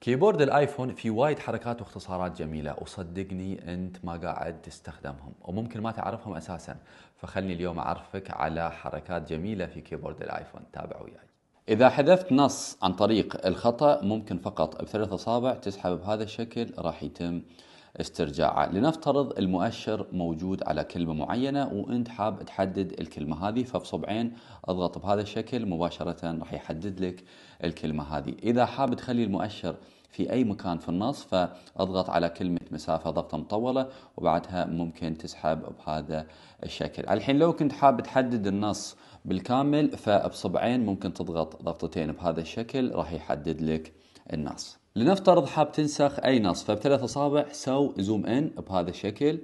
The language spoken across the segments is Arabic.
كيبورد الايفون في وايد حركات واختصارات جميله وصدقني انت ما قاعد تستخدمهم وممكن ما تعرفهم اساسا فخلني اليوم اعرفك على حركات جميله في كيبورد الايفون تابع وياي اذا حذفت نص عن طريق الخطا ممكن فقط بثلاث اصابع تسحب بهذا الشكل راح يتم استرجاعه لنفترض المؤشر موجود على كلمة معينة وانت حاب تحدد الكلمة هذه فبصبعين اضغط بهذا الشكل مباشرة راح يحدد لك الكلمة هذه إذا حاب تخلي المؤشر في أي مكان في النص فاضغط على كلمة مسافة ضغطة مطولة وبعدها ممكن تسحب بهذا الشكل الحين لو كنت حاب تحدد النص بالكامل فبصبعين ممكن تضغط ضغطتين بهذا الشكل راح يحدد لك النص لنفترض حاب تنسخ اي نص فبثلاث اصابع سو زوم ان بهذا الشكل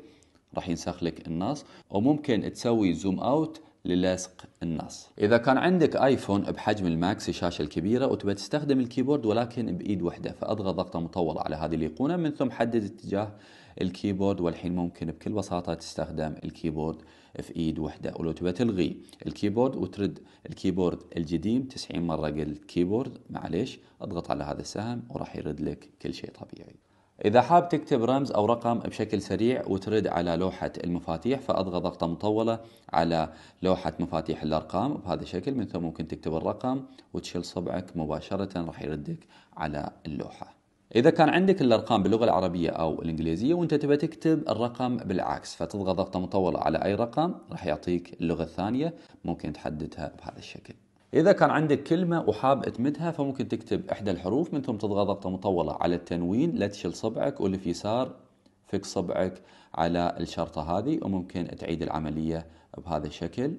راح ينسخ لك النص وممكن تسوي زوم اوت للصق النص اذا كان عندك ايفون بحجم الماكس الشاشه الكبيره وتبى تستخدم الكيبورد ولكن بايد واحده فاضغط ضغطه مطوله على هذه الايقونه من ثم حدد اتجاه الكيبورد والحين ممكن بكل بساطة تستخدم الكيبورد في ايد e وحدة ولو تبى تلغي الكيبورد وترد الكيبورد القديم 90 مرة قلت كيبورد معليش اضغط على هذا السهم وراح يرد لك كل شيء طبيعي إذا حاب تكتب رمز أو رقم بشكل سريع وترد على لوحة المفاتيح فأضغط ضغطة مطولة على لوحة مفاتيح الأرقام بهذا الشكل من ثم ممكن تكتب الرقم وتشيل صبعك مباشرة راح يردك على اللوحة إذا كان عندك الأرقام باللغة العربية أو الإنجليزية وأنت تبى تكتب الرقم بالعكس فتضغط ضغطة مطولة على أي رقم راح يعطيك اللغة الثانية ممكن تحددها بهذا الشكل إذا كان عندك كلمة وحاب تمدها فممكن تكتب إحدى الحروف من ثم تضغط ضغطة مطولة على التنوين لا تشيل صبعك واللي في يسار فك صبعك على الشرطة هذه وممكن تعيد العملية بهذا الشكل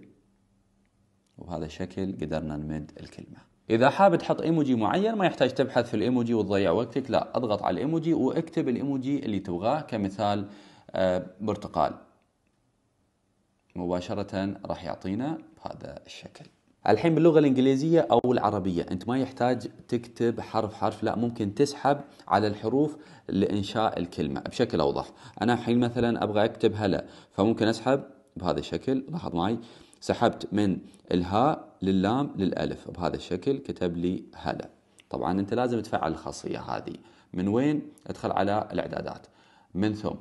وبهذا الشكل قدرنا نمد الكلمه اذا حاب تحط ايموجي معين ما يحتاج تبحث في الايموجي وتضيع وقتك لا اضغط على الايموجي واكتب الايموجي اللي تبغاه كمثال آه، برتقال مباشرة راح يعطينا بهذا الشكل الحين باللغة الإنجليزية أو العربية أنت ما يحتاج تكتب حرف حرف لا ممكن تسحب على الحروف لإنشاء الكلمة بشكل أوضح أنا الحين مثلا أبغى أكتب هلا فممكن أسحب بهذا الشكل لاحظ معي سحبت من الهاء لللام للألف بهذا الشكل كتب لي هلا طبعا أنت لازم تفعل الخاصية هذه من وين؟ ادخل على الإعدادات من ثم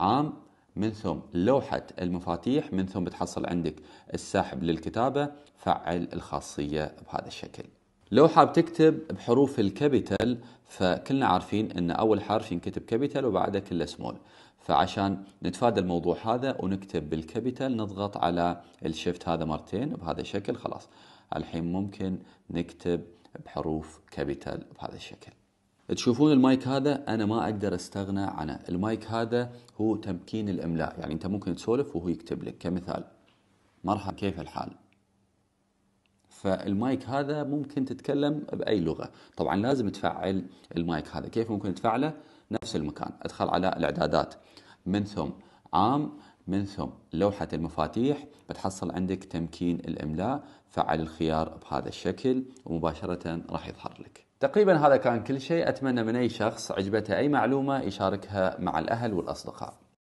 عام من ثم لوحة المفاتيح من ثم بتحصل عندك الساحب للكتابة فعل الخاصية بهذا الشكل لو حاب تكتب بحروف الكابيتال فكلنا عارفين ان اول حرف ينكتب كابيتال وبعده كله سمول فعشان نتفادى الموضوع هذا ونكتب بالكابيتال نضغط على الشيفت هذا مرتين بهذا الشكل خلاص الحين ممكن نكتب بحروف كابيتال بهذا الشكل تشوفون المايك هذا انا ما اقدر استغنى عنه المايك هذا هو تمكين الاملاء يعني انت ممكن تسولف وهو يكتب لك كمثال مرحبا كيف الحال فالمايك هذا ممكن تتكلم باي لغه طبعا لازم تفعل المايك هذا كيف ممكن تفعله نفس المكان ادخل على الاعدادات من ثم عام من ثم لوحة المفاتيح بتحصل عندك تمكين الإملاء فعل الخيار بهذا الشكل ومباشرة راح يظهر لك تقريبا هذا كان كل شيء أتمنى من أي شخص عجبته أي معلومة يشاركها مع الأهل والأصدقاء